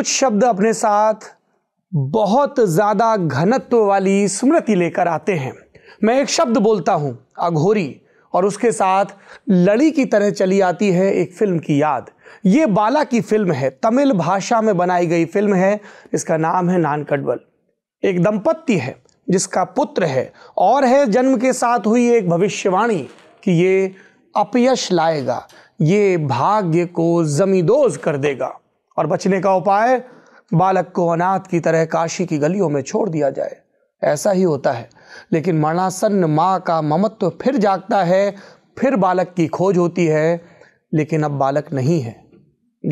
कुछ शब्द अपने साथ बहुत ज़्यादा घनत्व वाली स्मृति लेकर आते हैं मैं एक शब्द बोलता हूं अघोरी और उसके साथ लड़ी की तरह चली आती है एक फिल्म की याद ये बाला की फिल्म है तमिल भाषा में बनाई गई फिल्म है इसका नाम है नानकडवल एक दंपत्ति है जिसका पुत्र है और है जन्म के साथ हुई एक भविष्यवाणी कि ये अपयश लाएगा ये भाग्य को जमींदोज कर देगा और बचने का उपाय बालक को अनाथ की तरह काशी की गलियों में छोड़ दिया जाए ऐसा ही होता है लेकिन मरणासन्न माँ का ममत्व तो फिर जागता है फिर बालक की खोज होती है लेकिन अब बालक नहीं है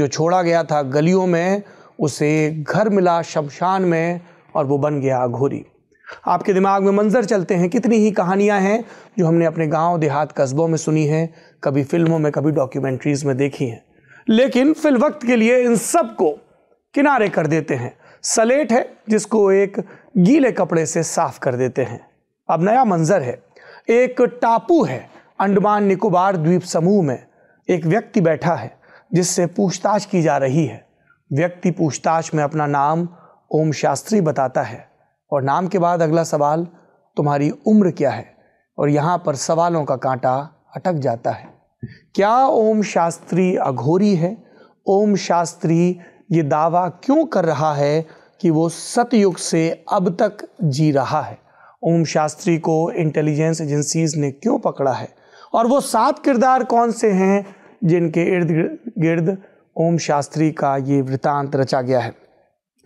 जो छोड़ा गया था गलियों में उसे घर मिला शमशान में और वो बन गया घोरी आपके दिमाग में मंजर चलते हैं कितनी ही कहानियां हैं जो हमने अपने गांव देहात कस्बों में सुनी हैं कभी फिल्मों में कभी डॉक्यूमेंट्रीज़ में देखी हैं लेकिन फिल वक्त के लिए इन सब को किनारे कर देते हैं सलेट है जिसको एक गीले कपड़े से साफ कर देते हैं अब नया मंजर है एक टापू है अंडमान निकोबार द्वीप समूह में एक व्यक्ति बैठा है जिससे पूछताछ की जा रही है व्यक्ति पूछताछ में अपना नाम ओम शास्त्री बताता है और नाम के बाद अगला सवाल तुम्हारी उम्र क्या है और यहाँ पर सवालों का कांटा अटक जाता है क्या ओम शास्त्री अघोरी है ओम शास्त्री ये दावा क्यों कर रहा है कि वो सतयुग से अब तक जी रहा है ओम शास्त्री को इंटेलिजेंस एजेंसीज ने क्यों पकड़ा है और वो सात किरदार कौन से हैं जिनके इर्द गिर्द ओम शास्त्री का ये वृतांत रचा गया है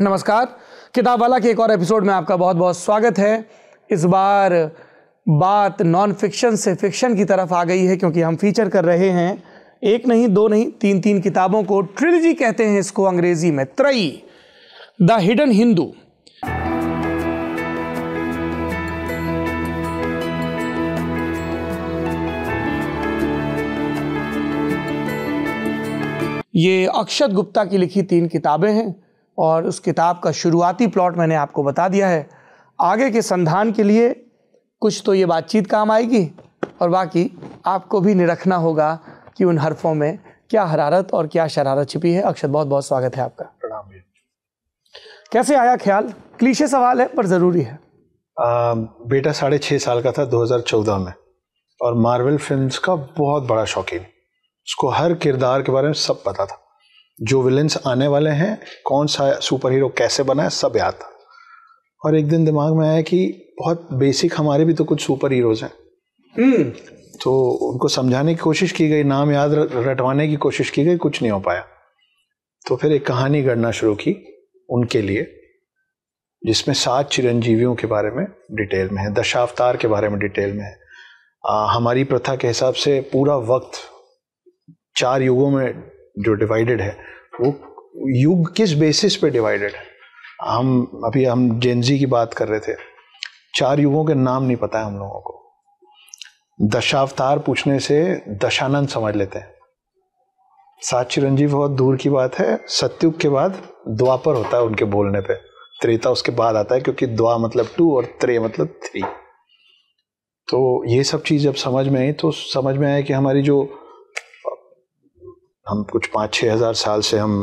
नमस्कार किताब वाला के एक और एपिसोड में आपका बहुत बहुत स्वागत है इस बार बात नॉन फिक्शन से फिक्शन की तरफ आ गई है क्योंकि हम फीचर कर रहे हैं एक नहीं दो नहीं तीन तीन किताबों को ट्रिलजी कहते हैं इसको अंग्रेजी में त्रई द हिडन हिंदू ये अक्षत गुप्ता की लिखी तीन किताबें हैं और उस किताब का शुरुआती प्लॉट मैंने आपको बता दिया है आगे के संधान के लिए कुछ तो ये बातचीत काम आएगी और बाकी आपको भी निरखना होगा कि उन हरफों में क्या हरारत और क्या शरारत छिपी है अक्षत बहुत बहुत स्वागत है आपका प्रणाम कैसे आया ख्याल क्लीशे सवाल है पर ज़रूरी है आ, बेटा साढ़े छः साल का था 2014 में और मार्वल फिल्म्स का बहुत बड़ा शौकीन उसको हर किरदार के बारे में सब पता था जो विलन्स आने वाले हैं कौन सा सुपर हीरो कैसे बना है सब याद था और एक दिन दिमाग में आया कि बहुत बेसिक हमारे भी तो कुछ सुपर हीरोज हैं हम्म। तो उनको समझाने की कोशिश की गई नाम याद रटवाने की कोशिश की गई कुछ नहीं हो पाया तो फिर एक कहानी गढ़ना शुरू की उनके लिए जिसमें सात चिरंजीवियों के बारे में डिटेल में है दशावतार के बारे में डिटेल में है आ, हमारी प्रथा के हिसाब से पूरा वक्त चार युगों में जो डिवाइडेड है वो युग किस बेसिस पे डिवाइडेड है हम अभी हम जेनजी की बात कर रहे थे चार युगों के नाम नहीं पता है हम लोगों को दशावतार पूछने से दशानंद समझ लेते हैं सात चिरंजीव बहुत दूर की बात है सत्युग के बाद द्वापर होता है उनके बोलने पे त्रेता उसके बाद आता है क्योंकि द्वा मतलब टू और त्रे मतलब थ्री तो ये सब चीज़ जब समझ में आई तो समझ में आया कि हमारी जो हम कुछ पाँच छः हज़ार साल से हम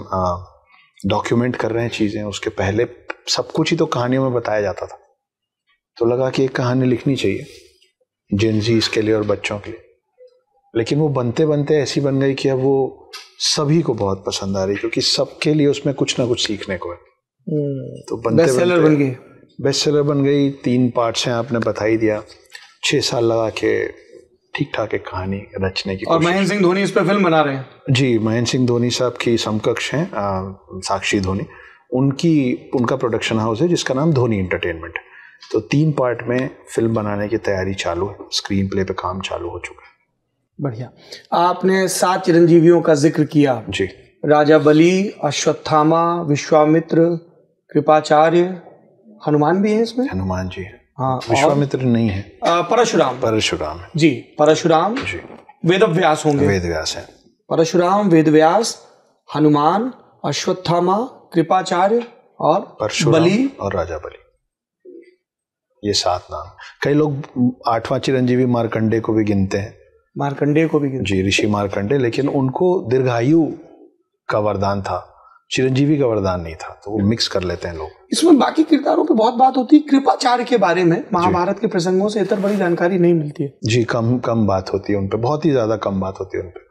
डॉक्यूमेंट कर रहे हैं चीज़ें उसके पहले सब कुछ ही तो कहानियों में बताया जाता था तो लगा कि एक कहानी लिखनी चाहिए जेंजी के लिए और बच्चों के लिए लेकिन वो बनते बनते ऐसी बन गई कि अब वो सभी को बहुत पसंद आ रही क्योंकि सबके लिए उसमें कुछ ना कुछ सीखने को है हम्म, तो बनते बेस्ट सेलर बन गई बेस्ट सेलर बन गई तीन पार्ट्स हैं आपने बताई दिया छः साल लगा के ठीक ठाक एक कहानी रचने की और महेंद्र सिंह धोनी इस पर फिल्म बना रहे हैं जी महेंद्र सिंह धोनी साहब की समकक्ष हैं साक्षी धोनी उनकी उनका प्रोडक्शन हाउस है जिसका नाम धोनी एंटरटेनमेंट है तो तीन पार्ट में फिल्म बनाने की तैयारी चालू है स्क्रीन प्ले पे काम चालू हो चुका है बढ़िया आपने सात चिरंजीवियों का जिक्र किया जी राजा बली अश्वत्थामा विश्वामित्र कृपाचार्य हनुमान भी है इसमें हनुमान जी हाँ विश्वामित्र नहीं है परशुराम परशुराम जी परशुराम जी वेद व्यास होंगे वेद व्यास है परशुराम वेद व्यास हनुमान अश्वत्थामा कृपाचार्य और बली और राजा बलि ये सात नाम कई लोग आठवां चिरंजीवी मारकंडे को भी गिनते हैं मारकंडे को भी गिनते जी ऋषि मारकंडे लेकिन उनको दीर्घायु का वरदान था चिरंजीवी का वरदान नहीं था तो वो मिक्स कर लेते हैं लोग इसमें बाकी किरदारों पे बहुत बात होती है कृपाचार्य के बारे में महाभारत के प्रसंगों से इतर बड़ी जानकारी नहीं मिलती है जी कम कम बात होती है उन पर बहुत ही ज्यादा कम बात होती है उन पर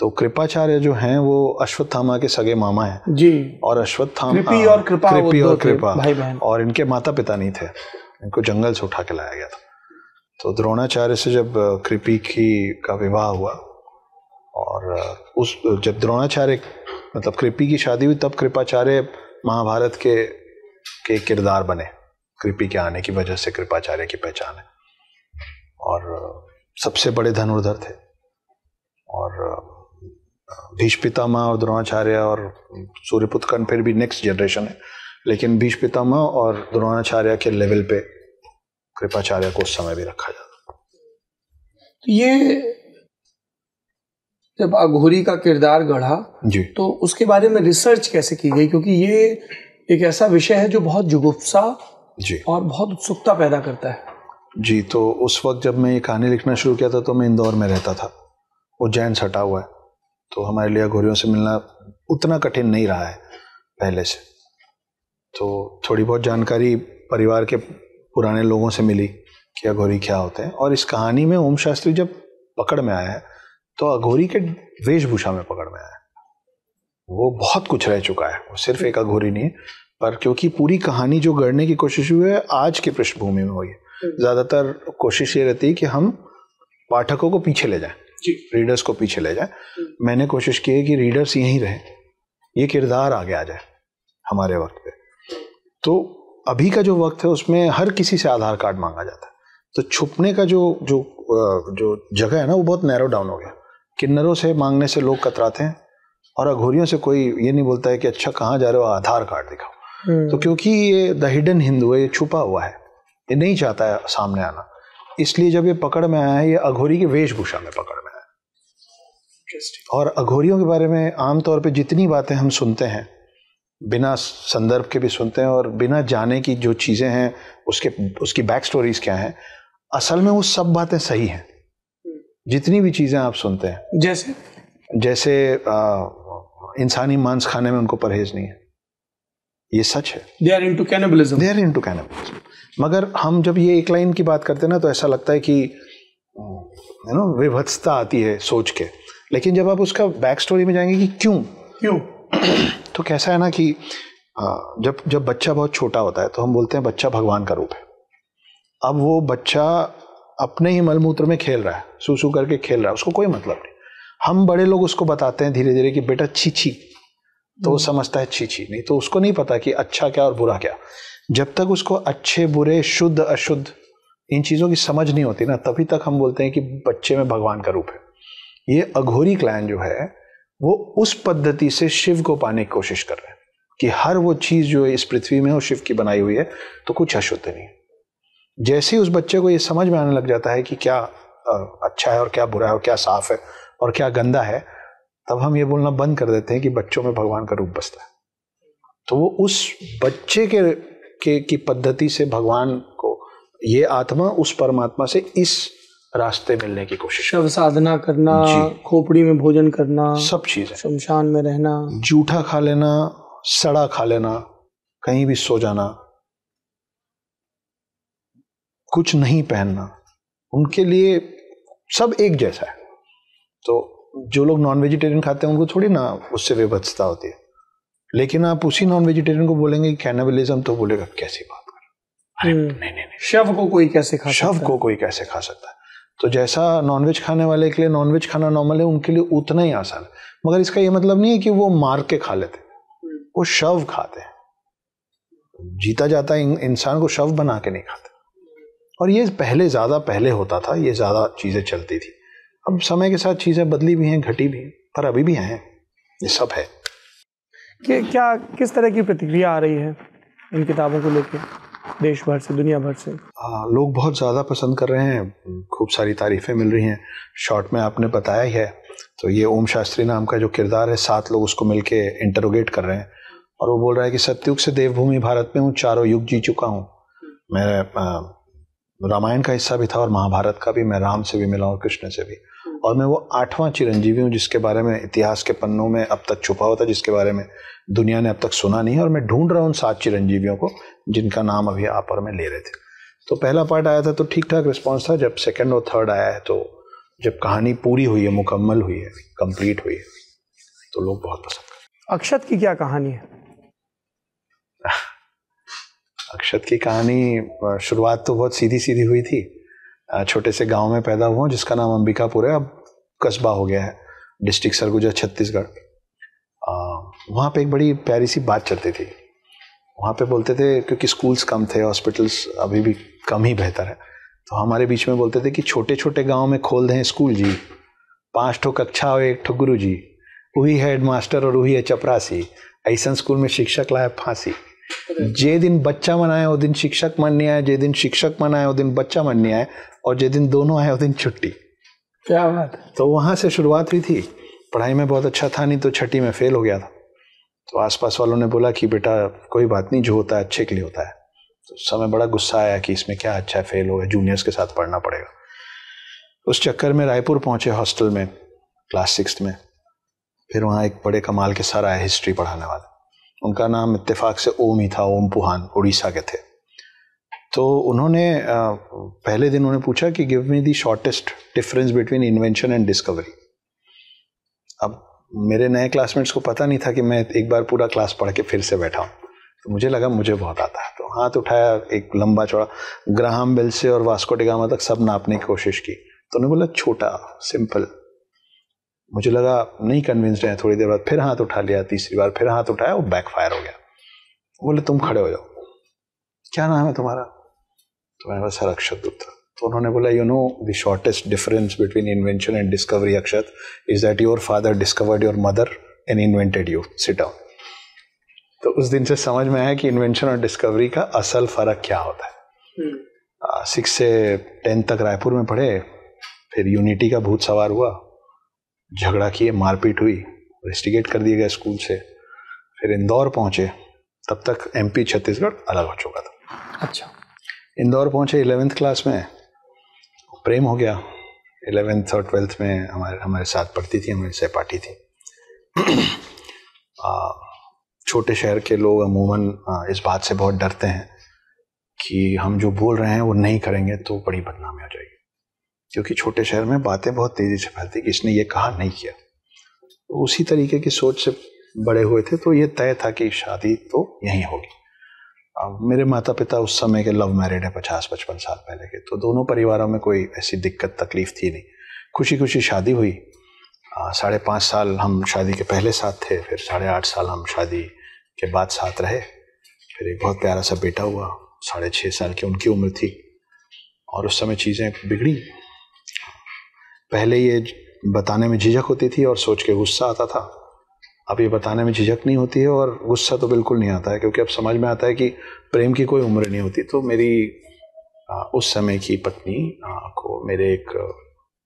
तो कृपाचार्य जो हैं वो अश्वत्थामा के सगे मामा हैं जी और अश्वत्थामा कृपी और कृपा और कृपा भाई बहन और इनके माता पिता नहीं थे इनको जंगल से उठा के लाया गया था तो द्रोणाचार्य से जब कृपी की का विवाह हुआ और उस जब द्रोणाचार्य मतलब कृपी की शादी हुई तब कृपाचार्य महाभारत के के किरदार बने कृपी के आने की वजह से कृपाचार्य की पहचान है और सबसे बड़े धनुर्धर थे और पितामह और द्रोणाचार्य और सूर्यपुत्र कर्ण फिर भी नेक्स्ट जनरेशन है लेकिन बीच पितामह और द्रोणाचार्य के लेवल पे कृपाचार्य को उस समय भी रखा जाता तो ये जब अघोरी का किरदार गढ़ा जी तो उसके बारे में रिसर्च कैसे की गई क्योंकि ये एक ऐसा विषय है जो बहुत जुगुप्सा जी और बहुत उत्सुकता पैदा करता है जी तो उस वक्त जब मैं ये कहानी लिखना शुरू किया था तो मैं इंदौर में रहता था उज्जैन सटा हुआ है तो हमारे लिए घोरियों से मिलना उतना कठिन नहीं रहा है पहले से तो थोड़ी बहुत जानकारी परिवार के पुराने लोगों से मिली कि अघोरी क्या होते हैं और इस कहानी में ओम शास्त्री जब पकड़ में आया है तो अघोरी के वेशभूषा में पकड़ में आया है वो बहुत कुछ रह चुका है वो सिर्फ एक अघोरी नहीं है पर क्योंकि पूरी कहानी जो गढ़ने की कोशिश हुई है आज की पृष्ठभूमि में हुई है हम्म। ज़्यादातर कोशिश ये रहती है कि हम पाठकों को पीछे ले जाएं रीडर्स को पीछे ले जाएं हम्म। मैंने कोशिश की है कि रीडर्स यहीं रहे ये किरदार आगे आ जाए हमारे वक्त पे तो अभी का जो वक्त है उसमें हर किसी से आधार कार्ड मांगा जाता है तो छुपने का जो जो जो जगह है ना वो बहुत नैरो डाउन हो गया किन्नरों से मांगने से लोग कतराते हैं और अघोरियों से कोई ये नहीं बोलता है कि अच्छा कहाँ जा रहे हो आधार कार्ड दिखाओ हम्म। तो क्योंकि ये द हिडन हिंदू है ये छुपा हुआ है ये नहीं चाहता है सामने आना इसलिए जब ये पकड़ में आया है ये अघोरी की वेशभूषा में पकड़ में आया और अघोरियों के बारे में आमतौर पर जितनी बातें हम सुनते हैं बिना संदर्भ के भी सुनते हैं और बिना जाने की जो चीज़ें हैं उसके उसकी बैक स्टोरीज क्या हैं असल में वो सब बातें सही हैं जितनी भी चीज़ें आप सुनते हैं जैसे जैसे इंसानी मांस खाने में उनको परहेज नहीं है ये सच है they are into cannibalism they are into cannibalism मगर हम जब ये एक लाइन की बात करते हैं ना तो ऐसा लगता है कि यू नो विभत्सता आती है सोच के लेकिन जब आप उसका बैक स्टोरी में जाएंगे कि क्यों क्यों तो कैसा है ना कि जब जब बच्चा बहुत छोटा होता है तो हम बोलते हैं बच्चा भगवान का रूप है अब वो बच्चा अपने ही मलमूत्र में खेल रहा है सू करके खेल रहा है उसको कोई मतलब नहीं हम बड़े लोग उसको बताते हैं धीरे धीरे कि बेटा छीछी तो वो हम्म। समझता है छीछी नहीं तो उसको नहीं पता कि अच्छा क्या और बुरा क्या जब तक उसको अच्छे बुरे शुद्ध अशुद्ध इन चीज़ों की समझ नहीं होती ना तभी तक हम बोलते हैं कि बच्चे में भगवान का रूप है ये अघोरी क्लैन जो है वो उस पद्धति से शिव को पाने की कोशिश कर रहे हैं कि हर वो चीज़ जो है इस पृथ्वी में हो शिव की बनाई हुई है तो कुछ अशुद्ध नहीं जैसे ही उस बच्चे को ये समझ में आने लग जाता है कि क्या अच्छा है और क्या बुरा है और क्या साफ है और क्या गंदा है तब हम ये बोलना बंद कर देते हैं कि बच्चों में भगवान का रूप बसता है तो वो उस बच्चे के के की पद्धति से भगवान को ये आत्मा उस परमात्मा से इस रास्ते मिलने की कोशिश शव साधना करना खोपड़ी में भोजन करना सब चीज शमशान में रहना जूठा खा लेना सड़ा खा लेना कहीं भी सो जाना कुछ नहीं पहनना उनके लिए सब एक जैसा है तो जो लोग नॉन वेजिटेरियन खाते हैं उनको थोड़ी ना उससे विभत्सता होती है लेकिन आप उसी नॉन वेजिटेरियन को बोलेंगे कैनिबलिज्म तो बोलेगा कैसी बात कर हम्म। नहीं नहीं नहीं शव को कोई कैसे खा शव को कोई कैसे खा सकता है तो जैसा नॉनवेज खाने वाले के लिए नॉनवेज खाना नॉर्मल है उनके लिए उतना ही आसान है मगर इसका ये मतलब नहीं है कि वो मार के खा लेते वो शव खाते हैं जीता जाता इंसान को शव बना के नहीं खाते और ये पहले ज़्यादा पहले होता था ये ज़्यादा चीज़ें चलती थी अब समय के साथ चीज़ें बदली भी हैं घटी भी हैं पर अभी भी हैं ये सब है कि क्या किस तरह की प्रतिक्रिया आ रही है इन किताबों को लेकर देश भर से दुनिया भर से आ, लोग बहुत ज़्यादा पसंद कर रहे हैं खूब सारी तारीफ़ें मिल रही हैं शॉर्ट में आपने बताया ही है तो ये ओम शास्त्री नाम का जो किरदार है सात लोग उसको मिल के इंटरोगेट कर रहे हैं और वो बोल रहा है कि सत्युग से देवभूमि भारत में हूँ चारों युग जी चुका हूँ मैं रामायण का हिस्सा भी था और महाभारत का भी मैं राम से भी मिला और कृष्ण से भी और मैं वो आठवां चिरंजीवी हूँ जिसके बारे में इतिहास के पन्नों में अब तक छुपा हुआ था जिसके बारे में दुनिया ने अब तक सुना नहीं है और मैं ढूंढ रहा हूँ उन सात चिरंजीवियों को जिनका नाम अभी आप और मैं ले रहे थे तो पहला पार्ट आया था तो ठीक ठाक रिस्पॉन्स था जब सेकेंड और थर्ड आया है तो जब कहानी पूरी हुई है मुकम्मल हुई है कंप्लीट हुई है तो लोग बहुत पसंद कर अक्षत की क्या कहानी है अक्षत की कहानी शुरुआत तो बहुत सीधी सीधी हुई थी छोटे से गांव में पैदा हुआ जिसका नाम अंबिकापुर है अब कस्बा हो गया है डिस्ट्रिक्ट सरगुजा छत्तीसगढ़ वहाँ पे एक बड़ी प्यारी सी बात चलती थी वहाँ पे बोलते थे क्योंकि स्कूल्स कम थे हॉस्पिटल्स अभी भी कम ही बेहतर है तो हमारे बीच में बोलते थे कि छोटे छोटे गाँव में खोल दें स्कूल जी पाँच ठो कक्षा और एक ठो गुरु जी वही हेड मास्टर और वही है चपरासी ऐसा स्कूल में शिक्षक लाए फांसी जे दिन बच्चा मनाए वो दिन शिक्षक मन नहीं आए जे दिन शिक्षक मन आए वो दिन बच्चा मन नहीं आए और जे दिन दोनों आए वो दिन छुट्टी क्या बात तो वहाँ से शुरुआत हुई थी पढ़ाई में बहुत अच्छा था नहीं तो छठी में फेल हो गया था तो आसपास वालों ने बोला कि बेटा कोई बात नहीं जो होता है अच्छे के लिए होता है तो समय बड़ा गुस्सा आया कि इसमें क्या अच्छा है फेल हो गया जूनियर्स के साथ पढ़ना पड़ेगा उस चक्कर में रायपुर पहुंचे हॉस्टल में क्लास सिक्स में फिर वहाँ एक बड़े कमाल के सर आए हिस्ट्री पढ़ाने वाले उनका नाम इत्तेफाक से ओम ही था ओम पुहान उड़ीसा के थे तो उन्होंने पहले दिन उन्होंने पूछा कि give me the shortest difference between invention and discovery अब मेरे नए क्लासमेट्स को पता नहीं था कि मैं एक बार पूरा क्लास पढ़ के फिर से बैठा हूँ तो मुझे लगा मुझे बहुत आता है तो हाथ उठाया एक लंबा चौड़ा ग्राहम बेल से और वास्को डिगामा तक सब नापने की कोशिश की तो उन्होंने बोला छोटा सिंपल मुझे लगा नहीं कन्विंस्ड है थोड़ी देर बाद फिर हाथ उठा लिया तीसरी बार फिर हाथ उठाया वो बैकफायर हो गया बोले तुम खड़े हो जाओ क्या नाम है तुम्हारा तो मैंने बोला सर अक्षत गुप्ता तो उन्होंने बोला you know the shortest difference between invention and discovery Akshat is that your father discovered your mother and invented you sit out तो उस दिन से समझ में आया कि इन्वेंशन और डिस्कवरी का असल फर्क क्या होता है सिक्स हम्म। से टेंथ तक रायपुर में पढ़े फिर यूनिटी का भूत सवार हुआ झगड़ा किए मारपीट हुई इन्वेस्टिगेट कर दिए गए स्कूल से फिर इंदौर पहुंचे तब तक एमपी छत्तीसगढ़ अलग हो चुका था अच्छा इंदौर पहुंचे इलेवेंथ क्लास में प्रेम हो गया इलेवेंथ और ट्वेल्थ में हमारे हमारे साथ पढ़ती थी हमारी सहपाठी थी आ, छोटे शहर के लोग अमूमन इस बात से बहुत डरते हैं कि हम जो बोल रहे हैं वो नहीं करेंगे तो बड़ी बदनामी हो जाएगी क्योंकि छोटे शहर में बातें बहुत तेज़ी से फैलती कि इसने ये कहा नहीं किया तो उसी तरीके की सोच से बड़े हुए थे तो ये तय था कि शादी तो यहीं होगी अब मेरे माता पिता उस समय के लव मैरिड है पचास पचपन साल पहले के तो दोनों परिवारों में कोई ऐसी दिक्कत तकलीफ थी नहीं खुशी खुशी शादी हुई साढ़े पाँच साल हम शादी के पहले साथ थे फिर साढ़े आठ साल हम शादी के बाद साथ रहे फिर एक बहुत प्यारा सा बेटा हुआ साढ़े छः साल की उनकी उम्र थी और उस समय चीज़ें बिगड़ी पहले ये बताने में झिझक होती थी और सोच के गुस्सा आता था अब ये बताने में झिझक नहीं होती है और गुस्सा तो बिल्कुल नहीं आता है क्योंकि अब समझ में आता है कि प्रेम की कोई उम्र नहीं होती तो मेरी उस समय की पत्नी को मेरे एक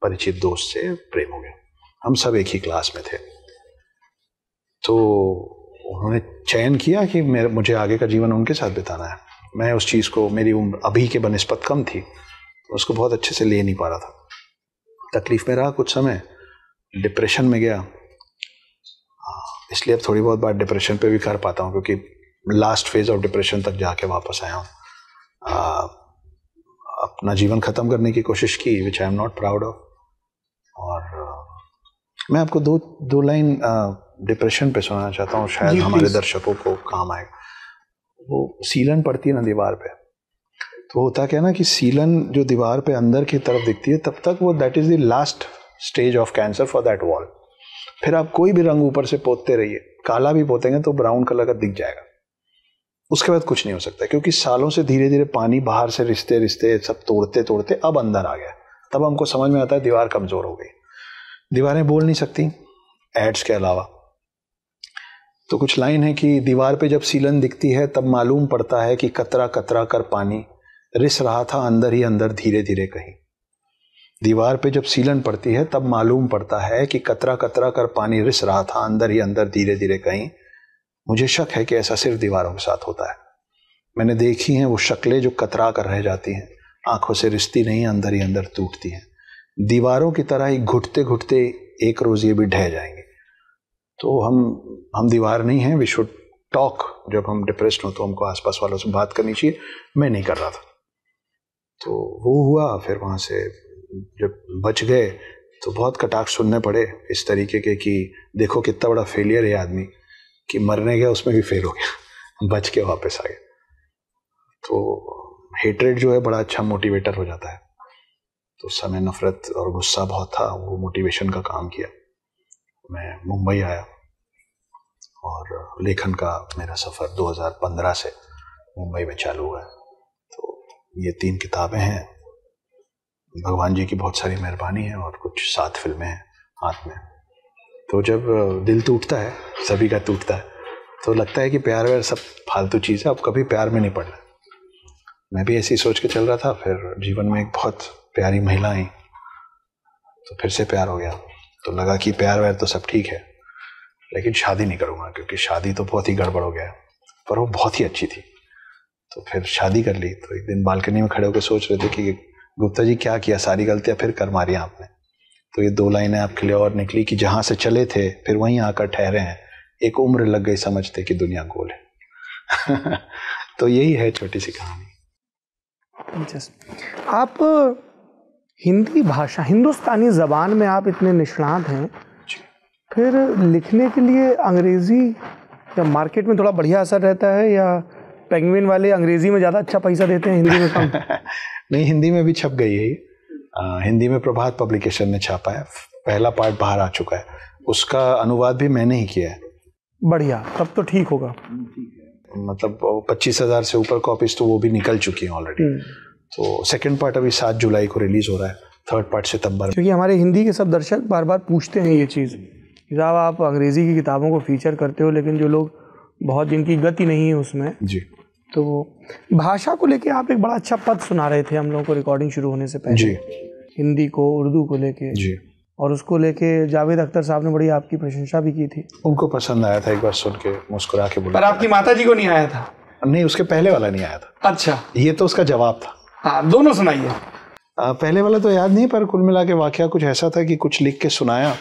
परिचित दोस्त से प्रेम हो गया हम सब एक ही क्लास में थे तो उन्होंने चयन किया कि मेरे मुझे आगे का जीवन उनके साथ बिताना है मैं उस चीज़ को मेरी उम्र अभी के बनस्पत कम थी तो उसको बहुत अच्छे से ले नहीं पा रहा था तकलीफ में रहा कुछ समय डिप्रेशन में गया इसलिए अब थोड़ी बहुत बात डिप्रेशन पे भी कर पाता हूँ क्योंकि लास्ट फेज ऑफ डिप्रेशन तक जाके वापस आया हूँ अपना जीवन ख़त्म करने की कोशिश की which I am not proud of और मैं आपको दो दो लाइन डिप्रेशन पे सुनाना चाहता हूँ शायद हमारे दर्शकों को काम आए वो सीलन पड़ती है ना दीवार पे तो होता क्या ना कि सीलन जो दीवार पे अंदर की तरफ दिखती है तब तक वो that is the last stage of cancer for that wall फिर आप कोई भी रंग ऊपर से पोतते रहिए काला भी पोतेंगे तो ब्राउन कलर का दिख जाएगा उसके बाद कुछ नहीं हो सकता क्योंकि सालों से धीरे धीरे पानी बाहर से रिश्ते रिश्ते सब तोड़ते तोड़ते अब अंदर आ गया तब हमको समझ में आता है दीवार कमज़ोर हो गई दीवारें बोल नहीं सकती एड्स के अलावा तो कुछ लाइन है कि दीवार पे जब सीलन दिखती है तब मालूम पड़ता है कि कतरा कतरा कर पानी रिस रहा था अंदर ही अंदर धीरे धीरे कहीं दीवार पे जब सीलन पड़ती है तब मालूम पड़ता है कि कतरा कतरा कर पानी रिस रहा था अंदर ही अंदर धीरे धीरे कहीं मुझे शक है कि ऐसा सिर्फ दीवारों के साथ होता है मैंने देखी हैं वो शक्लें जो कतरा कर रह जाती हैं आंखों से रिश्ती नहीं अंदर ही अंदर टूटती हैं दीवारों की तरह ही घुटते घुटते एक रोज़ ये भी ढह जाएंगे तो हम हम दीवार नहीं हैं वी शुड टॉक जब हम डिप्रेस्ड हों तो हमको आसपास वालों से बात करनी चाहिए मैं नहीं कर रहा था तो वो हुआ फिर वहाँ से जब बच गए तो बहुत कटाक्ष सुनने पड़े इस तरीके के कि देखो कितना बड़ा फेलियर है आदमी कि मरने गया उसमें भी फेल हो गया बच के वापस आ गया तो हेटरेट जो है बड़ा अच्छा मोटिवेटर हो जाता है तो उस समय नफरत और गुस्सा बहुत था वो मोटिवेशन का काम किया मैं मुंबई आया और लेखन का मेरा सफ़र 2015 से मुंबई में चालू हुआ है ये तीन किताबें हैं भगवान जी की बहुत सारी मेहरबानी है और कुछ सात फिल्में हैं हाथ में तो जब दिल टूटता है सभी का टूटता है तो लगता है कि प्यार व्यार सब फालतू चीज़ है अब कभी प्यार में नहीं पड़ना मैं भी ऐसी सोच के चल रहा था फिर जीवन में एक बहुत प्यारी महिला आई तो फिर से प्यार हो गया तो लगा कि प्यार व्यार तो सब ठीक है लेकिन शादी नहीं करूँगा क्योंकि शादी तो बहुत ही गड़बड़ हो गया पर वो बहुत ही अच्छी थी तो फिर शादी कर ली तो एक दिन बालकनी में खड़े होकर सोच रहे थे कि गुप्ता जी क्या किया सारी गलतियां फिर कर मारी आपने तो ये दो लाइनें आपके लिए और निकली कि जहां से चले थे फिर वहीं आकर ठहरे हैं एक उम्र लग गई समझते कि दुनिया गोल है तो यही है छोटी सी कहानी आप हिंदी भाषा हिंदुस्तानी ज़बान में आप इतने निष्णात हैं फिर लिखने के लिए अंग्रेज़ी या मार्केट में थोड़ा बढ़िया असर रहता है या पेंगुइन वाले अंग्रेजी में ज़्यादा अच्छा पैसा देते हैं हिंदी में कम नहीं हिंदी में भी छप गई है आ, हिंदी में प्रभात पब्लिकेशन ने छापा है पहला पार्ट बाहर आ चुका है उसका अनुवाद भी मैंने ही किया है बढ़िया तब तो ठीक होगा मतलब पच्चीस हज़ार से ऊपर कॉपीज तो वो भी निकल चुकी हैं ऑलरेडी हम्म। तो सेकंड पार्ट अभी सात जुलाई को रिलीज़ हो रहा है थर्ड पार्ट सितंबर क्योंकि हमारे हिंदी के सब दर्शक बार बार पूछते हैं ये चीज़ साहब आप अंग्रेज़ी की किताबों को फीचर करते हो लेकिन जो लोग बहुत जिनकी गति नहीं है उसमें जी तो भाषा को लेके आप एक बड़ा अच्छा पद सुना रहे थे हम लोगों को रिकॉर्डिंग शुरू होने से पहले जी हिंदी को उर्दू को लेके जी और उसको लेके जावेद अख्तर साहब ने बड़ी आपकी प्रशंसा भी की थी उनको पसंद आया था एक बार सुन के मुस्कुरा के बोला पर आपकी माता जी को नहीं आया था नहीं उसके पहले वाला नहीं आया था अच्छा ये तो उसका जवाब था हाँ दोनों सुनाइए पहले वाला तो याद नहीं पर कुल मिला के वाक्य कुछ ऐसा था कि कुछ लिख के सुनाया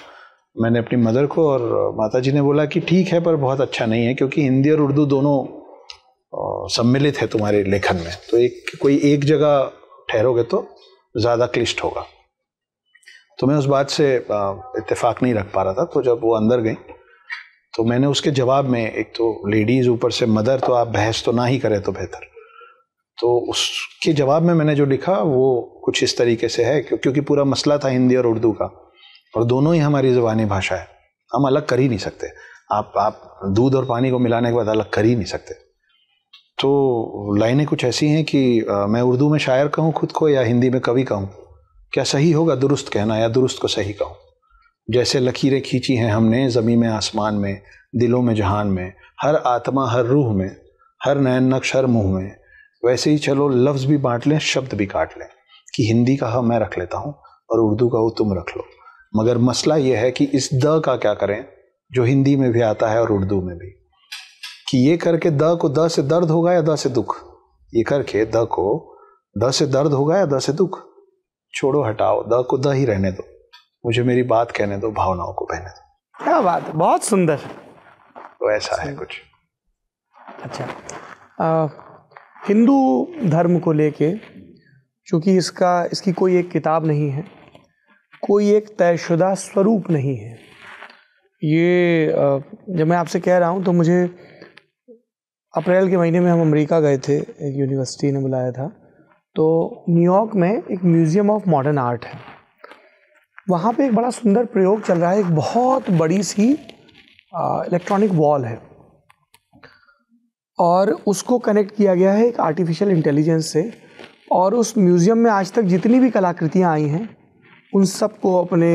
मैंने अपनी मदर को और माता जी ने बोला कि ठीक है पर बहुत अच्छा नहीं है क्योंकि हिंदी और उर्दू दोनों सम्मिलित है तुम्हारे लेखन में तो एक कोई एक जगह ठहरोगे तो ज़्यादा क्लिष्ट होगा तो मैं उस बात से इत्तेफाक नहीं रख पा रहा था तो जब वो अंदर गई तो मैंने उसके जवाब में एक तो लेडीज़ ऊपर से मदर तो आप बहस तो ना ही करें तो बेहतर तो उसके जवाब में मैंने जो लिखा वो कुछ इस तरीके से है क्योंकि पूरा मसला था हिंदी और उर्दू का और दोनों ही हमारी ज़बानी भाषा है हम अलग कर ही नहीं सकते आप आप दूध और पानी को मिलाने के बाद अलग कर ही नहीं सकते तो लाइनें कुछ ऐसी हैं कि मैं उर्दू में शायर कहूँ खुद को या हिंदी में कवि कहूँ क्या सही होगा दुरुस्त कहना या दुरुस्त को सही कहूँ जैसे लकीरें खींची हैं हमने ज़मीन में आसमान में दिलों में जहान में हर आत्मा हर रूह में हर नैन नक्श हर मुँह में वैसे ही चलो लफ्ज़ भी बांट लें शब्द भी काट लें कि हिंदी का हाँ मैं रख लेता हूँ और उर्दू का वो तुम रख लो मगर मसला यह है कि इस द का क्या करें जो हिंदी में भी आता है और उर्दू में भी कि ये करके द को द से दर्द होगा या द से दुख ये करके द को द से दर्द होगा या द से दुख छोड़ो हटाओ द को द ही रहने दो मुझे मेरी बात कहने दो भावनाओं को बहने दो क्या बात बहुत सुंदर तो ऐसा है कुछ अच्छा आ, हिंदू धर्म को लेके क्योंकि इसका इसकी कोई एक किताब नहीं है कोई एक तयशुदा स्वरूप नहीं है ये जब मैं आपसे कह रहा हूँ तो मुझे अप्रैल के महीने में हम अमेरिका गए थे एक यूनिवर्सिटी ने बुलाया था तो न्यूयॉर्क में एक म्यूज़ियम ऑफ मॉडर्न आर्ट है वहाँ पे एक बड़ा सुंदर प्रयोग चल रहा है एक बहुत बड़ी सी इलेक्ट्रॉनिक वॉल है और उसको कनेक्ट किया गया है एक आर्टिफिशियल इंटेलिजेंस से और उस म्यूज़ियम में आज तक जितनी भी कलाकृतियाँ आई हैं उन सबको अपने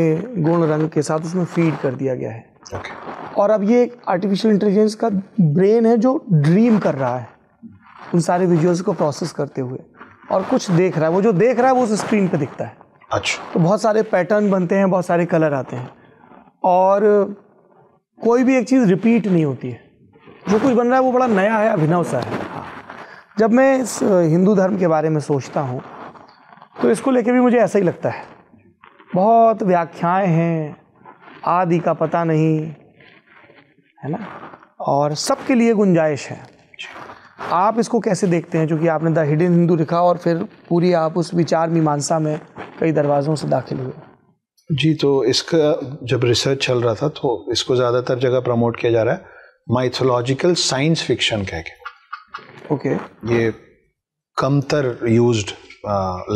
गुण रंग के साथ उसमें फीड कर दिया गया है okay. और अब ये एक आर्टिफिशियल इंटेलिजेंस का ब्रेन है जो ड्रीम कर रहा है उन सारे विजुअल्स को प्रोसेस करते हुए और कुछ देख रहा है वो जो देख रहा है वो उस स्क्रीन पर दिखता है अच्छा तो बहुत सारे पैटर्न बनते हैं बहुत सारे कलर आते हैं और कोई भी एक चीज़ रिपीट नहीं होती है जो कुछ बन रहा है वो बड़ा नया है अभिनव सा है हाँ। जब मैं इस हिंदू धर्म के बारे में सोचता हूँ तो इसको लेके भी मुझे ऐसा ही लगता है बहुत व्याख्याएं हैं आदि का पता नहीं है ना और सबके लिए गुंजाइश है आप इसको कैसे देखते हैं क्योंकि आपने द हिडन हिंदू लिखा और फिर पूरी आप उस विचार मीमांसा में कई दरवाज़ों से दाखिल हुए जी तो इसका जब रिसर्च चल रहा था तो इसको ज़्यादातर जगह प्रमोट किया जा रहा है माइथोलॉजिकल साइंस फिक्शन कह के ओके okay. ये कमतर यूज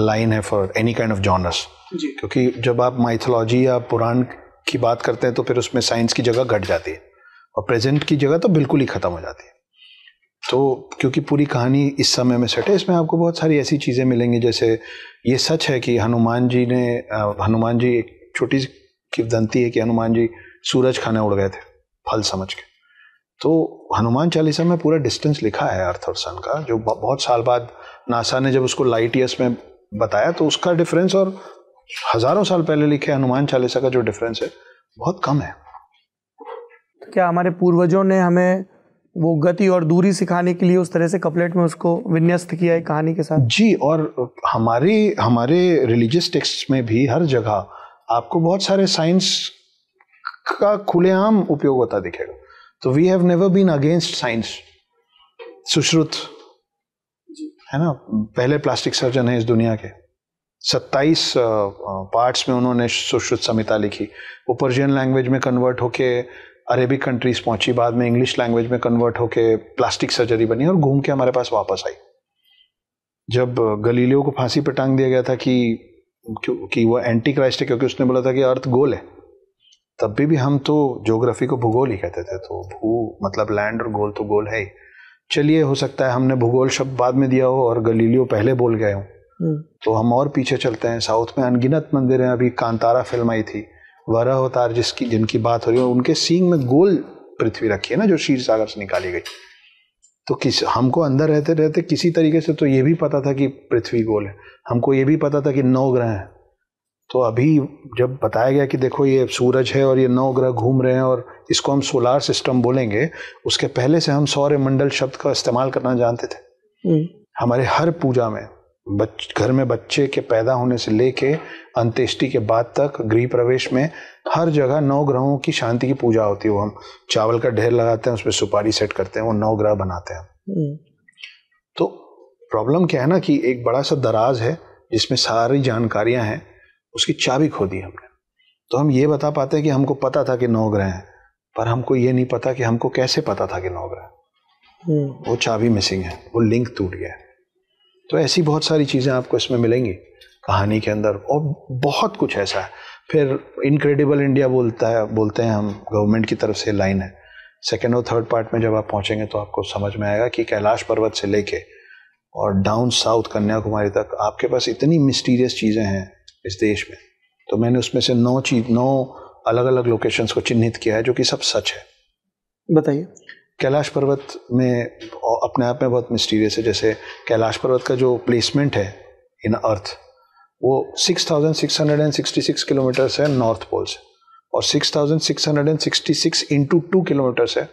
लाइन है for any kind of genres क्योंकि जब आप माइथोलॉजी या पुराण की बात करते हैं तो फिर उसमें साइंस की जगह घट जाती है और प्रेजेंट की जगह तो बिल्कुल ही ख़त्म हो जाती है तो क्योंकि पूरी कहानी इस समय में सेट है इसमें आपको बहुत सारी ऐसी चीज़ें मिलेंगी जैसे ये सच है कि हनुमान जी ने हनुमान जी एक छोटी सी दंती है कि हनुमान जी सूरज खाने उड़ गए थे फल समझ के तो हनुमान चालीसा में पूरा डिस्टेंस लिखा है आर्थर सन का जो बहुत साल बाद नासा ने जब उसको लाइट ईयर्स में बताया तो उसका डिफरेंस और हज़ारों साल पहले लिखे हनुमान चालीसा का जो डिफरेंस है बहुत कम है क्या हमारे पूर्वजों ने हमें वो गति और दूरी सिखाने के लिए उस तरह से कपलेट में उसको विन्यस्त किया है कहानी के साथ जी और हमारे हमारे रिलीजियस टेक्स्ट में भी हर जगह आपको बहुत सारे साइंस का खुलेआम उपयोग होता दिखेगा तो we have never been against science Sushruta है ना पहले प्लास्टिक सर्जन है इस दुनिया के सत्ताईस पार्ट्स में उन्होंने सुश्रुत संहिता लिखी वो पर्शियन लैंग्वेज में कन्वर्ट होके अरेबिक कंट्रीज पहुंची बाद में इंग्लिश लैंग्वेज में कन्वर्ट होके प्लास्टिक सर्जरी बनी और घूम के हमारे पास वापस आई जब गलीलियो को फांसी पर टांग दिया गया था कि क्योंकि वह एंटी क्राइस्ट है क्योंकि उसने बोला था कि अर्थ गोल है तब भी भी हम तो जोग्राफी को भूगोल ही कहते थे तो भू मतलब लैंड और गोल तो गोल है ही चलिए हो सकता है हमने भूगोल शब्द बाद में दिया हो और गलीलियो पहले बोल गए हों हम्म। तो हम और पीछे चलते हैं साउथ में अनगिनत मंदिर हैं अभी कांतारा फिल्म आई थी वरह अवतार जिसकी जिनकी बात हो रही है उनके सींग में गोल पृथ्वी रखी है ना जो शीर सागर से निकाली गई तो किस हमको अंदर रहते रहते किसी तरीके से तो ये भी पता था कि पृथ्वी गोल है हमको ये भी पता था कि नौ ग्रह हैं तो अभी जब बताया गया कि देखो ये सूरज है और ये नौ ग्रह घूम रहे हैं और इसको हम सोलार सिस्टम बोलेंगे उसके पहले से हम सौर्य मंडल शब्द का इस्तेमाल करना जानते थे हम्म। हमारे हर पूजा में बच घर में बच्चे के पैदा होने से लेके अंत्येष्टि के बाद तक गृह प्रवेश में हर जगह नौ ग्रहों की शांति की पूजा होती है वो हम चावल का ढेर लगाते हैं उस पर सुपारी सेट करते हैं वो नौ ग्रह बनाते हैं हम्म। तो प्रॉब्लम क्या है ना कि एक बड़ा सा दराज है जिसमें सारी जानकारियां हैं उसकी चाबी खो दी हमने तो हम ये बता पाते हैं कि हमको पता था कि नौ ग्रह हैं पर हमको ये नहीं पता कि हमको कैसे पता था कि नौ ग्रह हम्म। वो चाबी मिसिंग है वो लिंक टूट गया है तो ऐसी बहुत सारी चीज़ें आपको इसमें मिलेंगी कहानी के अंदर और बहुत कुछ ऐसा है फिर इनक्रेडिबल इंडिया बोलता है बोलते हैं हम गवर्नमेंट की तरफ से लाइन है सेकेंड और थर्ड पार्ट में जब आप पहुँचेंगे तो आपको समझ में आएगा कि कैलाश पर्वत से लेके और डाउन साउथ कन्याकुमारी तक आपके पास इतनी मिस्टीरियस चीज़ें हैं इस देश में तो मैंने उसमें से नौ चीज नौ अलग अलग लोकेशंस को चिन्हित किया है जो कि सब सच है बताइए कैलाश पर्वत में अपने आप में बहुत मिस्टीरियस है जैसे कैलाश पर्वत का जो प्लेसमेंट है इन अर्थ वो 6,666 किलोमीटर है नॉर्थ पोल से और 6,666 इंटू टू किलोमीटर्स है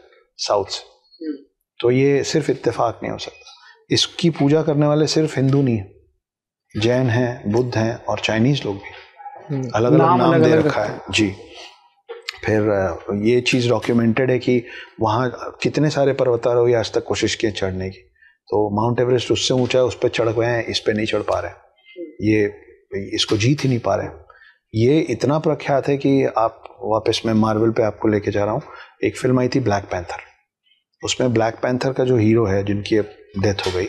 साउथ से तो ये सिर्फ इत्तेफाक नहीं हो सकता इसकी पूजा करने वाले सिर्फ हिंदू नहीं जैन हैं बुद्ध हैं और चाइनीज लोग भी अलग अलग नाम, नाम नाम दे रखा है जी फिर ये चीज़ डॉक्यूमेंटेड है कि वहाँ कितने सारे पर्वतारोही आज तक कोशिश किए चढ़ने की तो माउंट एवरेस्ट उससे ऊंचा है उस पर चढ़ गए हैं इस पर नहीं चढ़ पा रहे ये इसको जीत ही नहीं पा रहे ये इतना प्रख्यात है कि आप वापस मैं मार्वल पे आपको लेके जा रहा हूँ एक फिल्म आई थी ब्लैक पैंथर उसमें ब्लैक पैंथर का जो हीरो है जिनकी अब डेथ हो गई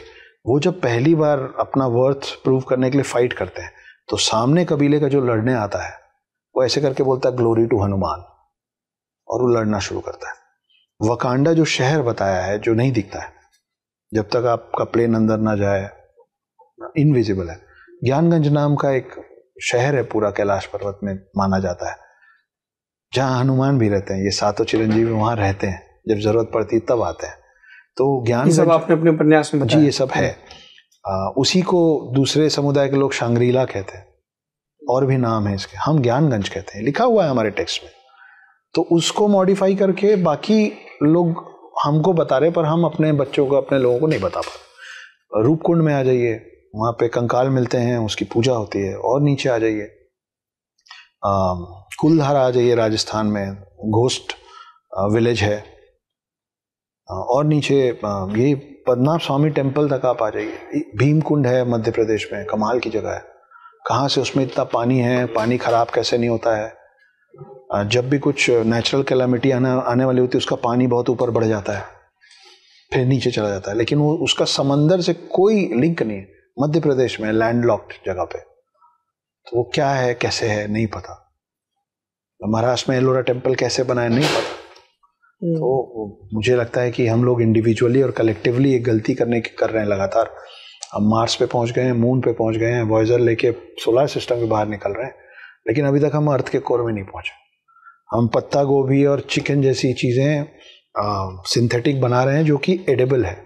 वो जब पहली बार अपना वर्थ प्रूव करने के लिए फाइट करते हैं तो सामने कबीले का जो लड़ने आता है वो ऐसे करके बोलता है ग्लोरी टू हनुमान और वो लड़ना शुरू करता है वकांडा जो शहर बताया है जो नहीं दिखता है जब तक आपका प्लेन अंदर ना जाए इनविजिबल है ज्ञानगंज नाम का एक शहर है पूरा कैलाश पर्वत में माना जाता है जहाँ हनुमान भी रहते हैं ये सातों चिरंजीवी वहां रहते हैं जब जरूरत पड़ती तब आते हैं तो ज्ञान सब आपने अपने उपन्यास में जी ये सब है आ, उसी को दूसरे समुदाय के लोग शांग्रीला कहते हैं और भी नाम है इसके हम ज्ञानगंज कहते हैं लिखा हुआ है हमारे टेक्स्ट में तो उसको मॉडिफाई करके बाकी लोग हमको बता रहे पर हम अपने बच्चों को अपने लोगों को नहीं बता पा रूपकुंड में आ जाइए वहाँ पे कंकाल मिलते हैं उसकी पूजा होती है और नीचे आ जाइए कुलधारा आ जाइए राजस्थान में घोस्ट विलेज है और नीचे ये पद्मनाभ स्वामी टेम्पल तक आप आ जाइए भीमकुंड है मध्य प्रदेश में कमाल की जगह है कहाँ से उसमें इतना पानी है पानी खराब कैसे नहीं होता है जब भी कुछ नेचुरल कैलामिटी आना आने वाली होती है उसका पानी बहुत ऊपर बढ़ जाता है फिर नीचे चला जाता है लेकिन वो उसका समंदर से कोई लिंक नहीं है मध्य प्रदेश में लॉक्ड जगह पे तो वो क्या है कैसे है नहीं पता महाराष्ट्र में एलोरा टेम्पल कैसे बनाया नहीं पता हम्म। तो मुझे लगता है कि हम लोग इंडिविजुअली और कलेक्टिवली एक गलती करने की कर रहे हैं लगातार हम मार्स पे पहुंच गए हैं मून पे पहुंच गए हैं वॉयजर लेके सोलर सिस्टम के बाहर निकल रहे हैं लेकिन अभी तक हम अर्थ के कोर में नहीं पहुंचे हम पत्ता गोभी और चिकन जैसी चीज़ें सिंथेटिक बना रहे हैं जो कि एडेबल है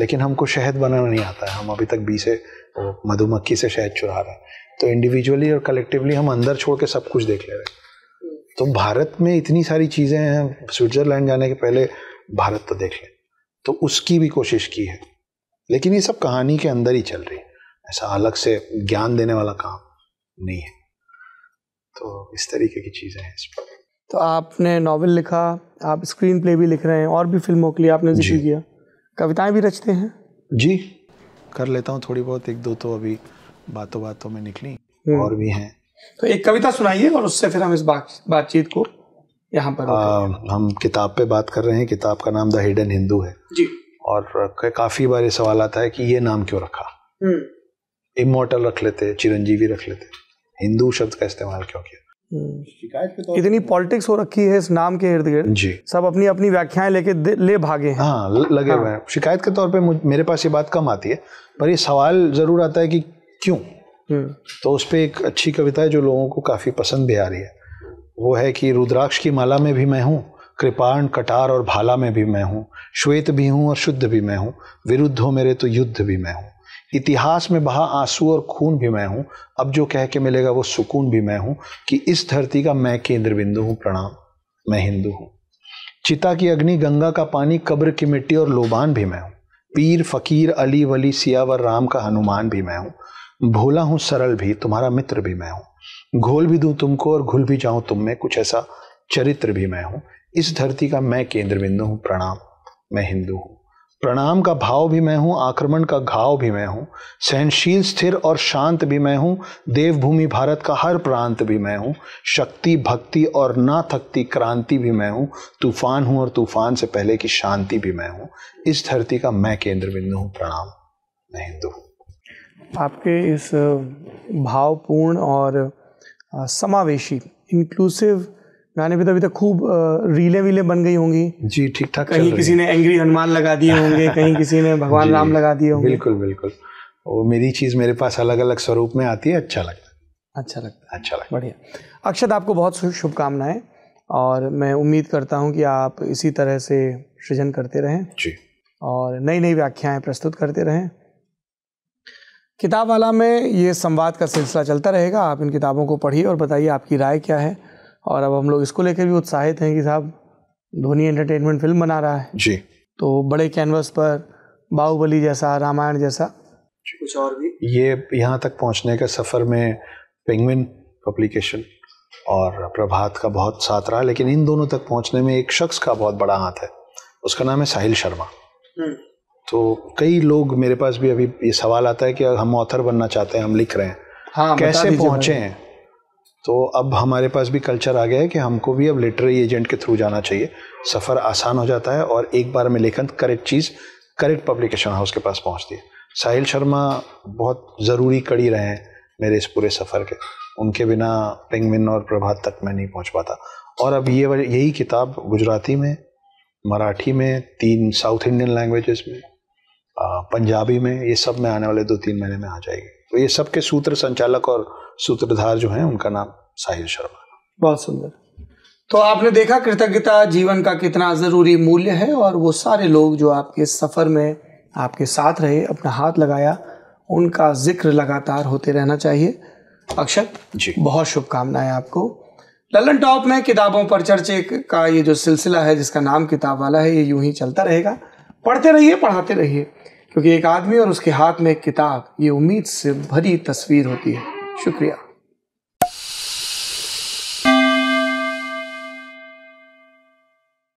लेकिन हमको शहद बनाना नहीं आता है हम अभी तक बी से मधुमक्खी से शहद चुरा रहे हैं तो इंडिविजुअली और कलेक्टिवली हम अंदर छोड़ के सब कुछ देख ले रहे हैं तो भारत में इतनी सारी चीज़ें हैं स्विट्ज़रलैंड जाने के पहले भारत तो देख लें तो उसकी भी कोशिश की है लेकिन ये सब कहानी के अंदर ही चल रही है ऐसा अलग से ज्ञान देने वाला काम नहीं है तो इस तरीके की चीज़ें हैं इसमें तो आपने नावल लिखा आप स्क्रीन प्ले भी लिख रहे हैं और भी फिल्मों के लिए आपने जिक्र किया कविताएं भी रचते हैं जी कर लेता हूँ थोड़ी बहुत एक दो तो अभी बातों बातों में निकली हम्म। और भी हैं तो एक कविता सुनाइए और उससे फिर हम इस बात बातचीत को यहाँ पर आ, हम किताब पे बात कर रहे हैं किताब का नाम द हिडन हिंदू है जी और काफ़ी बार ये सवाल आता है कि ये नाम क्यों रखा इमोटल हम्म। रख लेते चिरंजीवी रख लेते हिंदू शब्द का इस्तेमाल क्यों किया हम्म। शिकायत इतनी पॉलिटिक्स हो रखी है इस नाम के इर्द गिर्द जी सब अपनी अपनी व्याख्याएं लेके ले भागे हैं हाँ लगे हाँ। हुए हाँ। हैं शिकायत के तौर पे मेरे पास ये बात कम आती है पर ये सवाल जरूर आता है कि क्यों हम्म। तो उस पर एक अच्छी कविता है जो लोगों को काफ़ी पसंद भी आ रही है वो है कि रुद्राक्ष की माला में भी मैं हूँ कृपाण कटार और भाला में भी मैं हूँ श्वेत भी हूँ और शुद्ध भी मैं हूँ विरुद्ध हो मेरे तो युद्ध भी मैं हूँ इतिहास में बहा आंसू और खून भी मैं हूँ अब जो कह के मिलेगा वो सुकून भी मैं हूँ कि इस धरती का मैं केंद्र बिंदु हूँ प्रणाम मैं हिंदू हूँ चिता की अग्नि गंगा का पानी कब्र की मिट्टी और लोबान भी मैं हूँ पीर फकीर अली वली सियावर राम का हनुमान भी मैं हूँ भोला हूँ सरल भी तुम्हारा मित्र भी मैं हूँ घोल भी दूँ तुमको और घुल भी जाऊँ तुम में कुछ ऐसा चरित्र भी मैं हूँ इस धरती का मैं केंद्र बिंदु हूँ प्रणाम मैं हिंदू हूँ प्रणाम का भाव भी मैं हूँ आक्रमण का घाव भी मैं हूँ सहनशील स्थिर और शांत भी मैं हूँ देवभूमि भारत का हर प्रांत भी मैं हूँ शक्ति भक्ति और ना थकती क्रांति भी मैं हूँ तूफान हूँ और तूफान से पहले की शांति भी मैं हूँ इस धरती का मैं केंद्र बिंदु हूँ प्रणाम मैं हिंदू हूँ आपके इस भावपूर्ण और समावेशी इंक्लूसिव गाने भी तो अभी तक खूब रीले वीले बन गई होंगी जी ठीक ठाक कहीं किसी ने एंग्री हनुमान लगा दिए होंगे कहीं किसी ने भगवान राम लगा दिए होंगे बिल्कुल बिल्कुल वो मेरी चीज़ मेरे पास अलग अलग स्वरूप में आती है अच्छा लगता है अच्छा लगता है अच्छा लगता बढ़िया अक्षत आपको बहुत शुभकामनाएं और मैं उम्मीद करता हूँ कि आप इसी तरह से सृजन करते रहें जी और नई नई व्याख्याएं प्रस्तुत करते रहें किताब वाला में ये संवाद का सिलसिला चलता रहेगा आप इन किताबों को पढ़िए और बताइए आपकी राय क्या है और अब हम लोग इसको लेकर भी उत्साहित हैं कि साहब धोनी एंटरटेनमेंट फिल्म बना रहा है जी तो बड़े कैनवस पर बाहुबली जैसा रामायण जैसा कुछ और भी ये यहाँ तक पहुँचने के सफ़र में पेंगविन पब्लिकेशन और प्रभात का बहुत साथ रहा लेकिन इन दोनों तक पहुँचने में एक शख्स का बहुत बड़ा हाथ है उसका नाम है साहिल शर्मा हम्म। तो कई लोग मेरे पास भी अभी ये सवाल आता है कि हम ऑथर बनना चाहते हैं हम लिख रहे हैं हाँ, कैसे पहुँचे हैं तो अब हमारे पास भी कल्चर आ गया है कि हमको भी अब लिटरेरी एजेंट के थ्रू जाना चाहिए सफ़र आसान हो जाता है और एक बार में लेखन करेक्ट चीज़ करेक्ट पब्लिकेशन हाउस के पास पहुँचती है साहिल शर्मा बहुत ज़रूरी कड़ी रहे हैं मेरे इस पूरे सफ़र के उनके बिना पेंगमिन और प्रभात तक मैं नहीं पहुंच पाता और अब ये यही किताब गुजराती में मराठी में तीन साउथ इंडियन लैंग्वेजेस में पंजाबी में ये सब में आने वाले दो तीन महीने में आ जाएगी तो ये सबके सूत्र संचालक और सूत्रधार जो हैं उनका नाम साहिल शर्मा बहुत सुंदर तो आपने देखा कृतज्ञता जीवन का कितना ज़रूरी मूल्य है और वो सारे लोग जो आपके सफ़र में आपके साथ रहे अपना हाथ लगाया उनका जिक्र लगातार होते रहना चाहिए अक्षत जी बहुत शुभकामनाएं आपको ललन टॉप में किताबों पर चर्चे का ये जो सिलसिला है जिसका नाम किताब वाला है ये यूं ही चलता रहेगा पढ़ते रहिए पढ़ाते रहिए क्योंकि एक आदमी और उसके हाथ में एक किताब ये उम्मीद से भरी तस्वीर होती है शुक्रिया